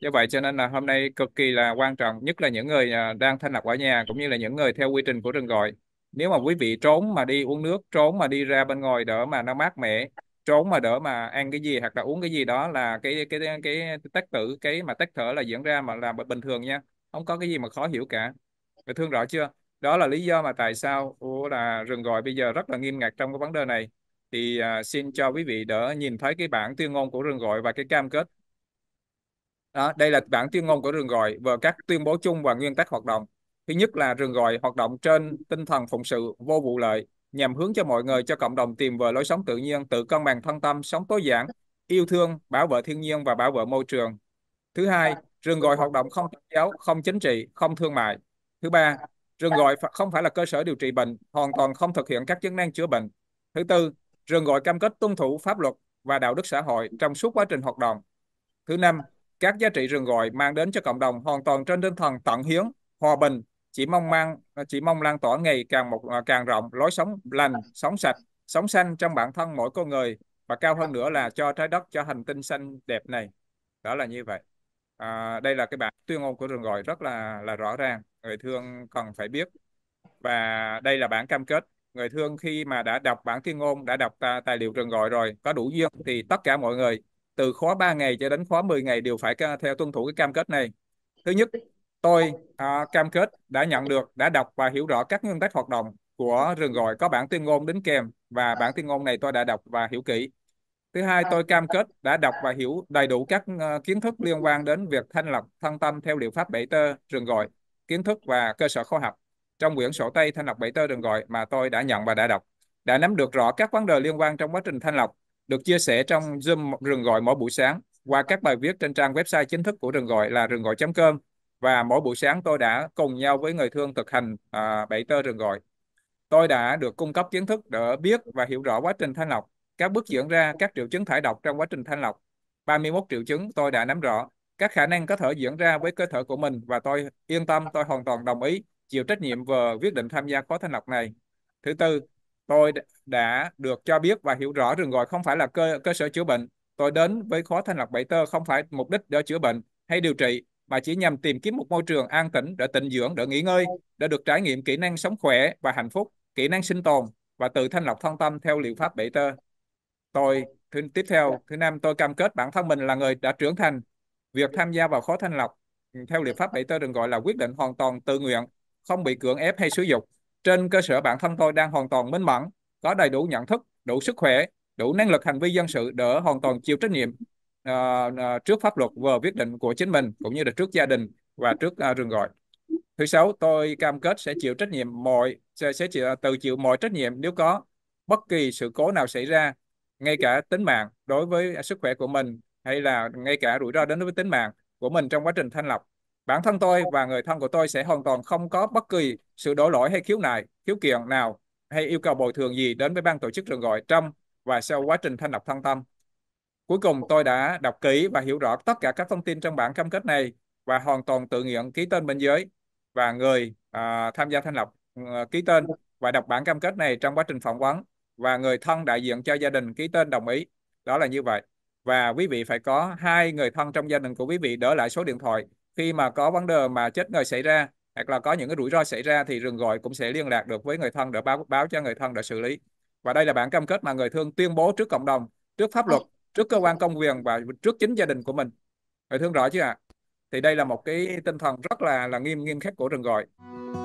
Do vậy cho nên là hôm nay cực kỳ là quan trọng, nhất là những người à, đang thanh lọc ở nhà cũng như là những người theo quy trình của rừng gọi. Nếu mà quý vị trốn mà đi uống nước, trốn mà đi ra bên ngoài đỡ mà nó mát mẻ, trốn mà đỡ mà ăn cái gì hoặc là uống cái gì đó là cái cái cái, cái tắc tử cái mà tắc thở là diễn ra mà là bình thường nha. Không có cái gì mà khó hiểu cả. Thương rõ chưa? đó là lý do mà tại sao là rừng gọi bây giờ rất là nghiêm ngặt trong cái vấn đề này thì à, xin cho quý vị đỡ nhìn thấy cái bản tuyên ngôn của rừng gọi và cái cam kết đó đây là bản tuyên ngôn của rừng gọi và các tuyên bố chung và nguyên tắc hoạt động thứ nhất là rừng gọi hoạt động trên tinh thần phụng sự vô vụ lợi nhằm hướng cho mọi người cho cộng đồng tìm về lối sống tự nhiên tự cân bằng thân tâm sống tối giản yêu thương bảo vệ thiên nhiên và bảo vệ môi trường thứ hai rừng gọi hoạt động không tôn giáo không chính trị không thương mại thứ ba Rừng gọi không phải là cơ sở điều trị bệnh, hoàn toàn không thực hiện các chức năng chữa bệnh. Thứ tư, rừng gọi cam kết tuân thủ pháp luật và đạo đức xã hội trong suốt quá trình hoạt động. Thứ năm, các giá trị rừng gọi mang đến cho cộng đồng hoàn toàn trên tinh thần tận hiến, hòa bình, chỉ mong mang chỉ mong lan tỏa ngày càng một à, càng rộng lối sống lành, sống sạch, sống xanh trong bản thân mỗi con người và cao hơn nữa là cho trái đất cho hành tinh xanh đẹp này. Đó là như vậy. À, đây là cái bản tuyên ngôn của rừng gọi rất là là rõ ràng người thương cần phải biết và đây là bản cam kết người thương khi mà đã đọc bản tuyên ngôn đã đọc tài, tài liệu trường gọi rồi có đủ duyên thì tất cả mọi người từ khóa 3 ngày cho đến khóa 10 ngày đều phải theo tuân thủ cái cam kết này thứ nhất tôi à, cam kết đã nhận được đã đọc và hiểu rõ các nguyên tắc hoạt động của rừng gọi có bản tuyên ngôn đính kèm và bản tuyên ngôn này tôi đã đọc và hiểu kỹ thứ hai tôi cam kết đã đọc và hiểu đầy đủ các ờ, kiến thức liên quan đến việc thanh lọc thân tâm theo liệu pháp bảy tơ rừng gọi kiến thức và cơ sở khoa học trong quyển sổ tay thanh lọc bảy tơ đường gọi mà tôi đã nhận và đã đọc, đã nắm được rõ các vấn đề liên quan trong quá trình thanh lọc, được chia sẻ trong Zoom rừng gọi mỗi buổi sáng qua các bài viết trên trang website chính thức của rừng gọi là rừng gọi.com và mỗi buổi sáng tôi đã cùng nhau với người thương thực hành à, bảy tơ rừng gọi. Tôi đã được cung cấp kiến thức để biết và hiểu rõ quá trình thanh lọc, các bước diễn ra, các triệu chứng thải độc trong quá trình thanh lọc. 31 triệu chứng tôi đã nắm rõ các khả năng có thể diễn ra với cơ thể của mình và tôi yên tâm tôi hoàn toàn đồng ý chịu trách nhiệm về quyết định tham gia khóa thanh lọc này. Thứ tư, tôi đã được cho biết và hiểu rõ rừng gọi không phải là cơ cơ sở chữa bệnh. Tôi đến với khóa thanh lọc bảy tơ không phải mục đích để chữa bệnh hay điều trị mà chỉ nhằm tìm kiếm một môi trường an tĩnh để tịnh dưỡng, để nghỉ ngơi, để được trải nghiệm kỹ năng sống khỏe và hạnh phúc, kỹ năng sinh tồn và tự thanh lọc thân tâm theo liệu pháp bảy tơ. Tôi thứ, tiếp theo thứ năm tôi cam kết bản thân mình là người đã trưởng thành Việc tham gia vào khóa thanh lọc theo liệu pháp tôi được gọi là quyết định hoàn toàn tự nguyện, không bị cưỡng ép hay sử dụng. Trên cơ sở bản thân tôi đang hoàn toàn minh mẫn, có đầy đủ nhận thức, đủ sức khỏe, đủ năng lực hành vi dân sự đỡ hoàn toàn chịu trách nhiệm uh, trước pháp luật và quyết định của chính mình cũng như là trước gia đình và trước uh, ờ, rừng gọi. Thứ sáu, tôi cam kết sẽ chịu trách nhiệm mọi sẽ, sẽ chịu, tự chịu mọi trách nhiệm nếu có bất kỳ sự cố nào xảy ra, ngay cả tính mạng đối với sức khỏe của mình hay là ngay cả rủi ro đến với tính mạng của mình trong quá trình thanh lọc. Bản thân tôi và người thân của tôi sẽ hoàn toàn không có bất kỳ sự đổ lỗi hay khiếu nại, khiếu kiện nào hay yêu cầu bồi thường gì đến với ban tổ chức trường gọi trong và sau quá trình thanh lọc thân tâm. Cuối cùng tôi đã đọc kỹ và hiểu rõ tất cả các thông tin trong bản cam kết này và hoàn toàn tự nguyện ký tên bên dưới và người à, tham gia thanh lọc à, ký tên và đọc bản cam kết này trong quá trình phỏng vấn và người thân đại diện cho gia đình ký tên đồng ý. Đó là như vậy và quý vị phải có hai người thân trong gia đình của quý vị đỡ lại số điện thoại khi mà có vấn đề mà chết người xảy ra hoặc là có những cái rủi ro xảy ra thì rừng gọi cũng sẽ liên lạc được với người thân để báo báo cho người thân để xử lý và đây là bản cam kết mà người thương tuyên bố trước cộng đồng trước pháp luật trước cơ quan công quyền và trước chính gia đình của mình người thương rõ chứ ạ à? thì đây là một cái tinh thần rất là là nghiêm nghiêm khắc của rừng gọi